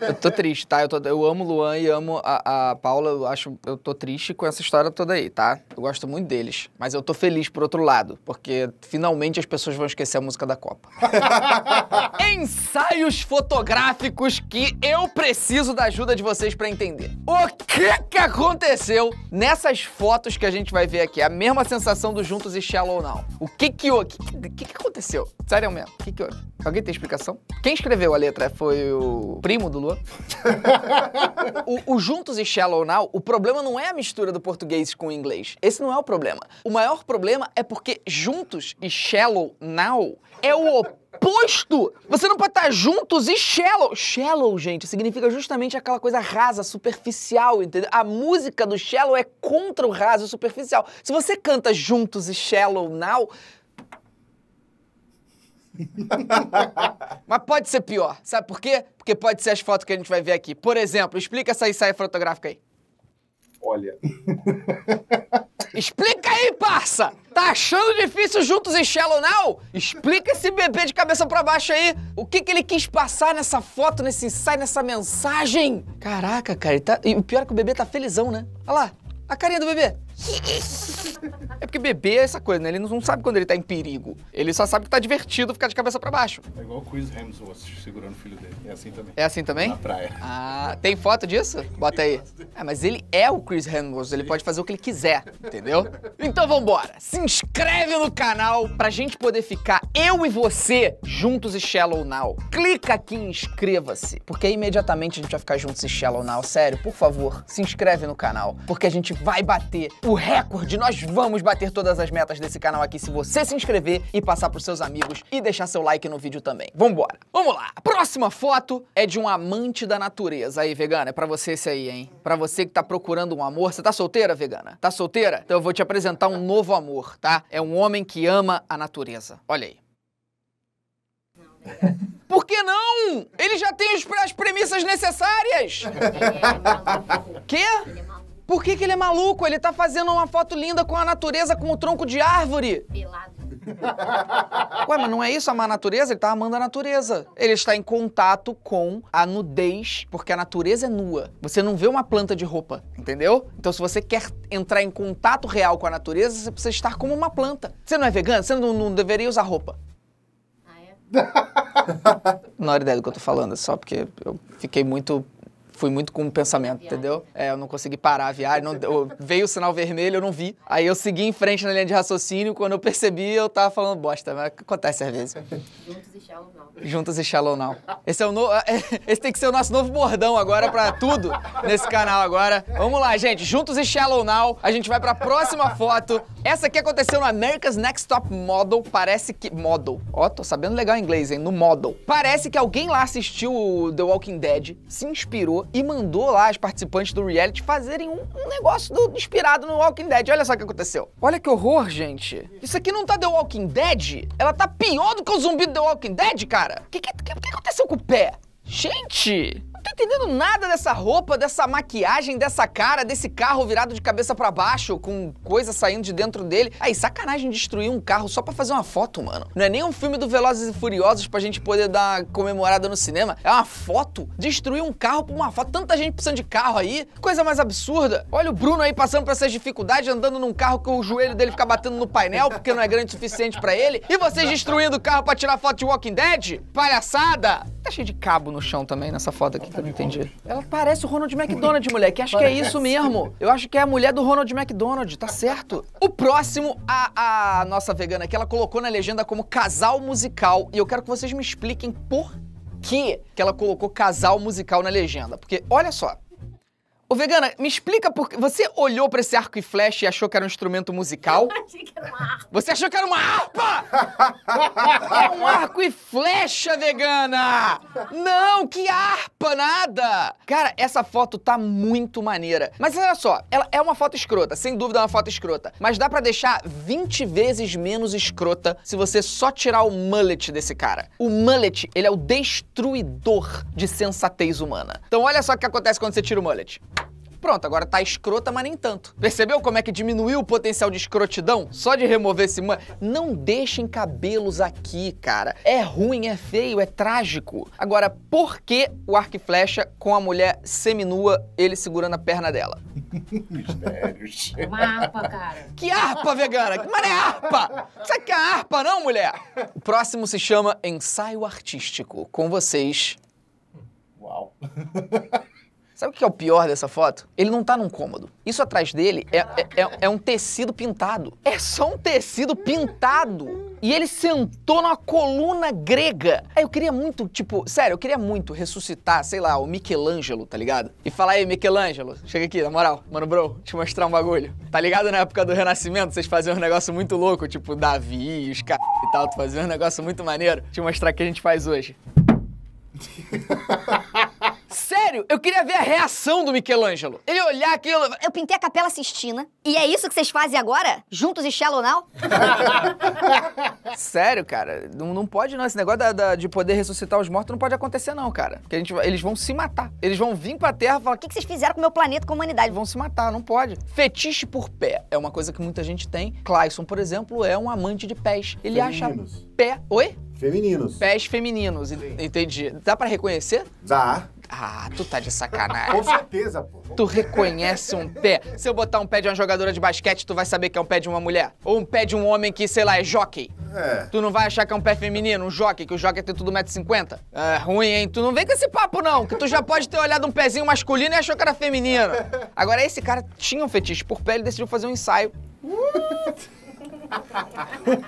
eu tô triste, tá? Eu, tô, eu amo o Luan e amo a, a Paula. Eu acho eu tô triste com essa história toda aí, tá? Eu gosto muito deles. Mas eu tô feliz por outro lado, porque finalmente as pessoas vão esquecer a música da Copa. Ensaios fotográficos que eu preciso da ajuda de vocês para entender. O que que aconteceu nessas fotos que a gente vai ver aqui? A mesma sensação do Juntos e Shallow Now. O que que, o que, que, que aconteceu? Sério mesmo, o que que houve? Alguém tem explicação? Quem escreveu a letra foi o Primo do Luan. o, o, Juntos e Shallow Now, o problema não é a mistura do português com o inglês. Esse não é o problema. O maior problema é porque Juntos e Shallow Now é o oposto. Você não pode estar juntos e shallow. Shallow, gente, significa justamente aquela coisa rasa, superficial, entendeu? A música do shallow é contra o raso superficial. Se você canta juntos e shallow now, Mas pode ser pior. Sabe por quê? Porque pode ser as fotos que a gente vai ver aqui. Por exemplo, explica essa ensaia fotográfica aí. Olha. Explica aí, parça! Tá achando difícil juntos em Shallow Now? Explica esse bebê de cabeça para baixo aí. O que, que ele quis passar nessa foto, nesse ensaio, nessa mensagem? Caraca, cara, tá... e o pior é que o bebê tá felizão, né? Olha lá, a carinha do bebê. É porque bebê é essa coisa, né? Ele não sabe quando ele tá em perigo. Ele só sabe que tá divertido ficar de cabeça para baixo. É igual o Chris Hemsworth segurando o filho dele. É assim também. É assim também? Na praia. Ah, tem foto disso? Bota aí. É, mas ele é o Chris Hemsworth, ele pode fazer o que ele quiser, entendeu? Então vambora! Se inscreve no canal pra gente poder ficar eu e você juntos e Shallow Now. Clica aqui em inscreva-se, porque aí, imediatamente a gente vai ficar juntos e Shallow Now. Sério, por favor, se inscreve no canal, porque a gente vai bater o recorde. Nós vamos bater todas as metas desse canal aqui se você se inscrever e passar pros seus amigos e deixar seu like no vídeo também. Vambora. Vamos lá. próxima foto é de um amante da natureza. Aí, vegana, é pra você esse aí, hein? Pra você que tá procurando um amor. Você tá solteira, vegana? Tá solteira? Então eu vou te apresentar um novo amor, tá? É um homem que ama a natureza. Olha aí. Por que não? Ele já tem as premissas necessárias. Quê? É por que, que ele é maluco? Ele tá fazendo uma foto linda com a natureza, com o tronco de árvore. Pelado. Ué, mas não é isso amar a natureza? Ele tá amando a natureza. Ele está em contato com a nudez, porque a natureza é nua. Você não vê uma planta de roupa, entendeu? Então, se você quer entrar em contato real com a natureza, você precisa estar como uma planta. Você não é vegano? Você não, não deveria usar roupa. Ah, é? não é hora ideia do que eu tô falando, é só porque eu fiquei muito fui muito com o pensamento, entendeu? É, eu não consegui parar a viagem, não, eu, veio o sinal vermelho, eu não vi. Aí eu segui em frente na linha de raciocínio, quando eu percebi, eu tava falando bosta, mas acontece às vezes. Juntos e Shallow Now. Juntos e Shallow Now. Esse, é o no... É, esse tem que ser o nosso novo bordão agora pra tudo nesse canal agora. Vamos lá, gente, Juntos e Shallow Now. A gente vai pra próxima foto. Essa aqui aconteceu no America's Next Top Model, parece que... Model. Ó, oh, tô sabendo legal inglês, hein? No Model. Parece que alguém lá assistiu The Walking Dead, se inspirou e mandou lá as participantes do reality fazerem um, um negócio do, inspirado no Walking Dead. Olha só o que aconteceu. Olha que horror, gente. Isso aqui não tá The Walking Dead? Ela tá pior do que o zumbi do The Walking Dead, cara? O que, que, que, que aconteceu com o pé? Gente! não tô entendendo nada dessa roupa, dessa maquiagem, dessa cara, desse carro virado de cabeça para baixo, com coisa saindo de dentro dele. Aí, sacanagem destruir um carro só pra fazer uma foto, mano. Não é nem um filme do Velozes e Furiosos pra gente poder dar uma comemorada no cinema. É uma foto. Destruir um carro por uma foto. Tanta gente precisando de carro aí. Coisa mais absurda. Olha o Bruno aí passando por essas dificuldades, andando num carro que o joelho dele fica batendo no painel porque não é grande o suficiente para ele. E vocês destruindo o carro pra tirar foto de Walking Dead? Palhaçada! Tá cheio de cabo no chão também nessa foto aqui não entendi. Ela parece o Ronald McDonald, moleque. Acho parece. que é isso mesmo. Eu acho que é a mulher do Ronald McDonald, tá certo. O próximo, a, a nossa vegana que ela colocou na legenda como casal musical. E eu quero que vocês me expliquem por que que ela colocou casal musical na legenda. Porque, olha só, Ô, Vegana, me explica por que. Você olhou pra esse arco e flecha e achou que era um instrumento musical? Eu achei que era uma harpa. Você achou que era uma harpa? é um arco e flecha, Vegana! Não, que harpa, nada! Cara, essa foto tá muito maneira. Mas olha só, ela é uma foto escrota, sem dúvida é uma foto escrota. Mas dá pra deixar 20 vezes menos escrota se você só tirar o mullet desse cara. O mullet, ele é o destruidor de sensatez humana. Então olha só o que acontece quando você tira o mullet. Pronto, agora tá escrota, mas nem tanto. Percebeu como é que diminuiu o potencial de escrotidão? Só de remover esse man... Não deixem cabelos aqui, cara. É ruim, é feio, é trágico. Agora, por que o arco e flecha com a mulher seminua, ele segurando a perna dela? Mistérios. É uma harpa, cara. Que harpa, vegana? Que mané harpa? Isso aqui é harpa, não, mulher? O próximo se chama Ensaio Artístico. Com vocês... Uau. Sabe o que é o pior dessa foto? Ele não tá num cômodo. Isso atrás dele é, é, é, é, um tecido pintado. É só um tecido pintado. E ele sentou numa coluna grega. Aí eu queria muito, tipo, sério, eu queria muito ressuscitar, sei lá, o Michelangelo, tá ligado? E falar, aí, Michelangelo, chega aqui, na moral, mano, bro, te mostrar um bagulho. Tá ligado na época do Renascimento, vocês faziam um negócio muito louco, tipo, Davi, os caras e tal, tu fazia um negócio muito maneiro. Te mostrar o que a gente faz hoje. Sério, eu queria ver a reação do Michelangelo. Ele olhar aquilo. Eu pintei a Capela Sistina. E é isso que vocês fazem agora? Juntos e Shallow Now? Sério, cara. Não, não pode não. Esse negócio da, da, de poder ressuscitar os mortos não pode acontecer não, cara. Porque a gente, eles vão se matar. Eles vão vir pra Terra e falar... O que, que vocês fizeram com o meu planeta, com a humanidade? Vão se matar, não pode. Fetiche por pé é uma coisa que muita gente tem. Clayson, por exemplo, é um amante de pés. Ele Femininos. acha pé... Oi? Femininos. Pés femininos, Sim. entendi. Dá para reconhecer? Dá. Ah, tu tá de sacanagem. Com certeza, pô. Tu reconhece um pé. Se eu botar um pé de uma jogadora de basquete, tu vai saber que é um pé de uma mulher. Ou um pé de um homem que, sei lá, é jockey. É. Tu não vai achar que é um pé feminino, um jockey, que o jockey tem tudo 1,50m? É ruim, hein? Tu não vem com esse papo, não, que tu já pode ter olhado um pezinho masculino e achou que era feminino. Agora, esse cara tinha um fetiche por pé, ele decidiu fazer um ensaio. What?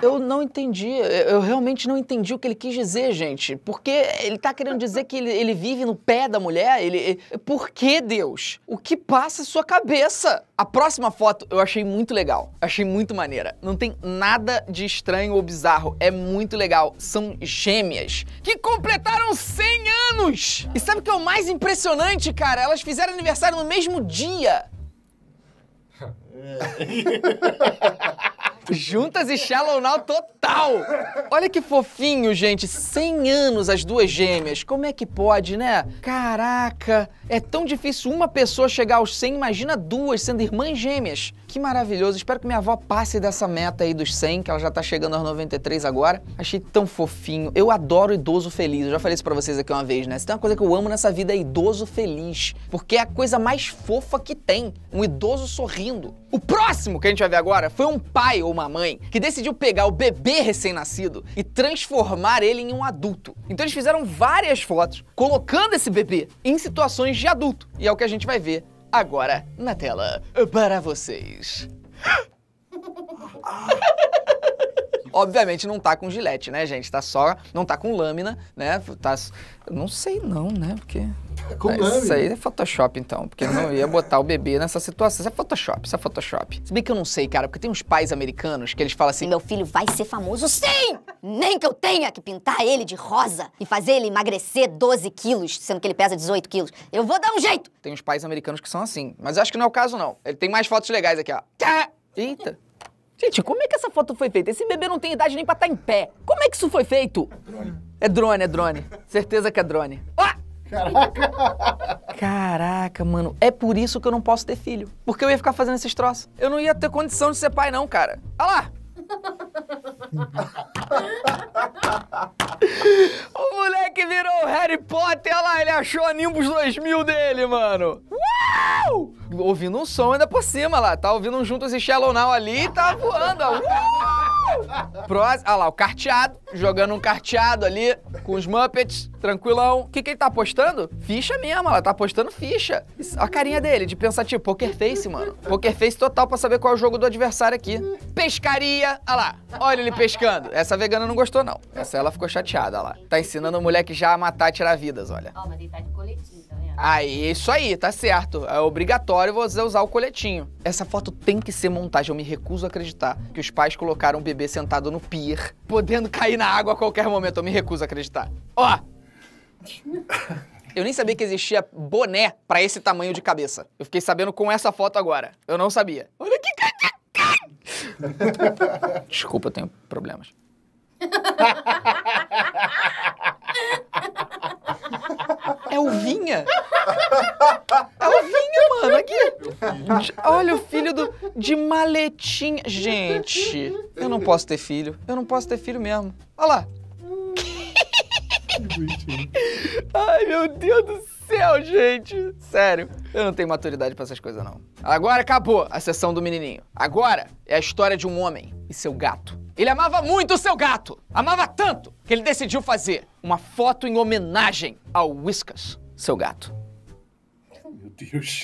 Eu não entendi, eu realmente não entendi o que ele quis dizer, gente. Porque ele tá querendo dizer que ele, ele vive no pé da mulher? Ele, por que Deus? O que passa em sua cabeça? A próxima foto eu achei muito legal, achei muito maneira. Não tem nada de estranho ou bizarro, é muito legal. São gêmeas que completaram 100 anos! E sabe o que é o mais impressionante, cara? Elas fizeram aniversário no mesmo dia. Juntas e Shallow Now total! Olha que fofinho, gente. 100 anos as duas gêmeas. Como é que pode, né? Caraca! É tão difícil uma pessoa chegar aos 100, imagina duas sendo irmãs gêmeas. Que maravilhoso. Espero que minha avó passe dessa meta aí dos 100, que ela já tá chegando aos 93 agora. Achei tão fofinho. Eu adoro idoso feliz. Eu já falei isso pra vocês aqui uma vez, né? Se tem uma coisa que eu amo nessa vida é idoso feliz. Porque é a coisa mais fofa que tem. Um idoso sorrindo. O próximo que a gente vai ver agora foi um pai ou uma mãe que decidiu pegar o bebê recém-nascido e transformar ele em um adulto. Então eles fizeram várias fotos colocando esse bebê em situações de adulto. E é o que a gente vai ver agora na tela para vocês. Obviamente não tá com gilete, né, gente? Tá só. Não tá com lâmina, né? Tá. Não sei não, né? Porque. É com é, Isso aí é Photoshop, então. Porque não ia botar o bebê nessa situação. Isso é Photoshop, isso é Photoshop. Se bem que eu não sei, cara, porque tem uns pais americanos que eles falam assim: Meu filho vai ser famoso sim! Nem que eu tenha que pintar ele de rosa e fazer ele emagrecer 12 quilos, sendo que ele pesa 18 quilos. Eu vou dar um jeito! Tem uns pais americanos que são assim. Mas eu acho que não é o caso, não. Ele tem mais fotos legais aqui, ó. Eita! Gente, como é que essa foto foi feita? Esse bebê não tem idade nem pra estar tá em pé. Como é que isso foi feito? É drone. É drone, é drone. Certeza que é drone. Ah! Caraca! Caraca, mano, é por isso que eu não posso ter filho. Porque eu ia ficar fazendo esses troços. Eu não ia ter condição de ser pai, não, cara. Olha lá! o moleque virou Harry Potter, olha lá, ele achou a Nimbus 2000 dele, mano. Uau! Ouvindo um som ainda por cima lá, tá ouvindo um Juntos e Shallow Now ali e tá voando, ó. Uau! Próximo. Ah lá, o carteado. Jogando um carteado ali com os Muppets, tranquilão. O que, que ele tá apostando? Ficha mesmo, ela tá apostando ficha. Isso, a carinha dele, de pensar, tipo, poker face, mano. Poker face total pra saber qual é o jogo do adversário aqui. Pescaria. Olha lá, olha ele pescando. Essa vegana não gostou, não. Essa ela ficou chateada, olha lá. Tá ensinando o moleque já a matar e tirar vidas, olha. Ó, oh, mas ele tá de Aí, isso aí, tá certo. É obrigatório você usar o coletinho. Essa foto tem que ser montagem. Eu me recuso a acreditar que os pais colocaram o bebê sentado no pier, podendo cair na água a qualquer momento. Eu me recuso a acreditar. Ó! Eu nem sabia que existia boné para esse tamanho de cabeça. Eu fiquei sabendo com essa foto agora. Eu não sabia. Olha que Desculpa, eu tenho problemas. É o Vinha. É o Vinha, mano, aqui. Olha o filho do, de maletinha. Gente, eu não posso ter filho. Eu não posso ter filho mesmo. Olha lá. Ai, meu Deus do céu, gente. Sério, eu não tenho maturidade para essas coisas, não. Agora acabou a sessão do menininho. Agora é a história de um homem e seu gato. Ele amava muito o seu gato. Amava tanto que ele decidiu fazer uma foto em homenagem ao Whiskas, seu gato. Meu Deus.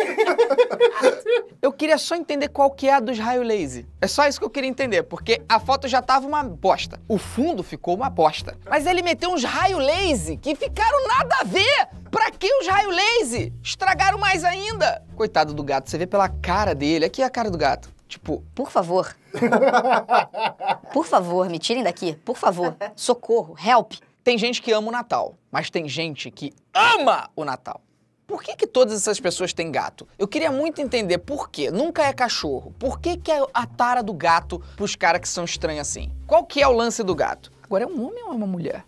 eu queria só entender qual que é a dos raio laser. É só isso que eu queria entender, porque a foto já tava uma bosta. O fundo ficou uma bosta. Mas ele meteu uns raio laser que ficaram nada a ver! Pra que os raio laser? Estragaram mais ainda! Coitado do gato, você vê pela cara dele. Aqui é a cara do gato. Tipo, por favor. por favor, me tirem daqui. Por favor. Socorro, help. Tem gente que ama o Natal, mas tem gente que ama o Natal. Por que, que todas essas pessoas têm gato? Eu queria muito entender por quê. Nunca é cachorro. Por que, que é a tara do gato pros caras que são estranhos assim? Qual que é o lance do gato? Agora, é um homem ou é uma mulher?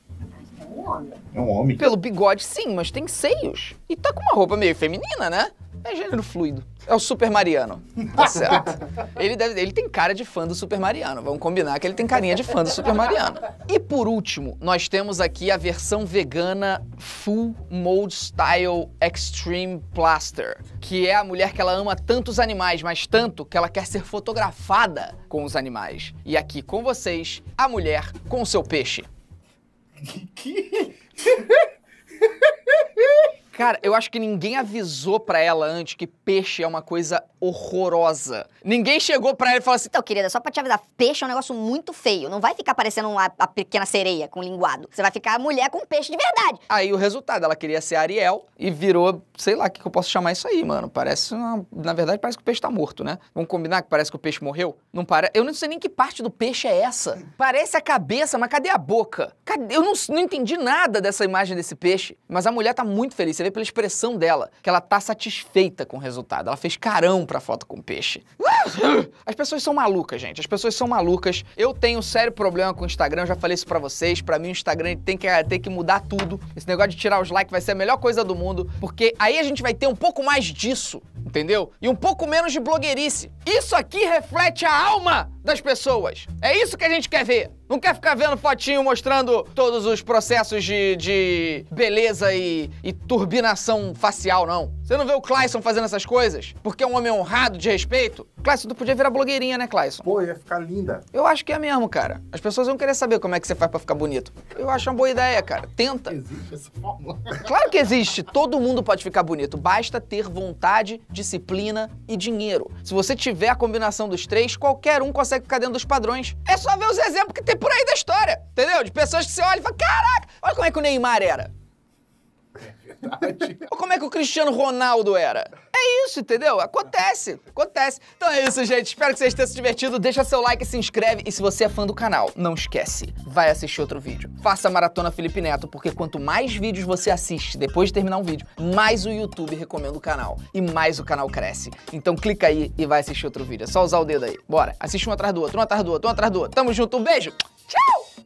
É um homem. É um homem. Pelo bigode, sim, mas tem seios. E tá com uma roupa meio feminina, né? É gênero fluido. É o Super Mariano. Tá certo. ele, deve, ele tem cara de fã do Super Mariano. Vamos combinar que ele tem carinha de fã do Super Mariano. E por último, nós temos aqui a versão vegana Full Mode Style Extreme Plaster, que é a mulher que ela ama tanto os animais, mas tanto que ela quer ser fotografada com os animais. E aqui com vocês, a mulher com o seu peixe. Que? Cara, eu acho que ninguém avisou para ela antes que peixe é uma coisa horrorosa. Ninguém chegou para ela e falou assim: Então, querida, só pra te avisar, peixe é um negócio muito feio. Não vai ficar parecendo uma, uma pequena sereia com linguado. Você vai ficar mulher com peixe de verdade. Aí o resultado, ela queria ser Ariel e virou, sei lá, o que, que eu posso chamar isso aí, mano? Parece uma. Na verdade, parece que o peixe tá morto, né? Vamos combinar que parece que o peixe morreu? Não para. Eu não sei nem que parte do peixe é essa. Parece a cabeça, mas cadê a boca? Cadê? Eu não, não entendi nada dessa imagem desse peixe. Mas a mulher tá muito feliz. Você vê falei pela expressão dela, que ela tá satisfeita com o resultado. Ela fez carão pra foto com peixe. As pessoas são malucas, gente. As pessoas são malucas. Eu tenho um sério problema com o Instagram, eu já falei isso pra vocês. Pra mim, o Instagram tem que, é, tem que mudar tudo. Esse negócio de tirar os likes vai ser a melhor coisa do mundo, porque aí a gente vai ter um pouco mais disso entendeu? E um pouco menos de blogueirice. Isso aqui reflete a alma das pessoas. É isso que a gente quer ver. Não quer ficar vendo fotinho mostrando todos os processos de, de beleza e, e, turbinação facial, não. Você não vê o Clayson fazendo essas coisas? Porque é um homem honrado, de respeito? Clayson, tu podia virar blogueirinha, né, Clayson? Pô, ia ficar linda. Eu acho que é mesmo, cara. As pessoas vão querer saber como é que você faz para ficar bonito. Eu acho uma boa ideia, cara. Tenta. Existe essa fórmula? Claro que existe. Todo mundo pode ficar bonito. Basta ter vontade de disciplina e dinheiro. Se você tiver a combinação dos três, qualquer um consegue ficar dentro dos padrões. É só ver os exemplos que tem por aí da história, entendeu? De pessoas que você olha e fala: caraca, olha como é que o Neymar era. É verdade. Ou como é que o Cristiano Ronaldo era isso, entendeu? Acontece, acontece. Então é isso, gente. Espero que vocês tenham se divertido. Deixa seu like, se inscreve. E se você é fã do canal, não esquece, vai assistir outro vídeo. Faça a Maratona Felipe Neto, porque quanto mais vídeos você assiste depois de terminar um vídeo, mais o YouTube recomenda o canal. E mais o canal cresce. Então clica aí e vai assistir outro vídeo. É só usar o dedo aí. Bora, assiste um atrás do outro, um atrás do outro, um atrás do outro. Tamo junto, um beijo. Tchau!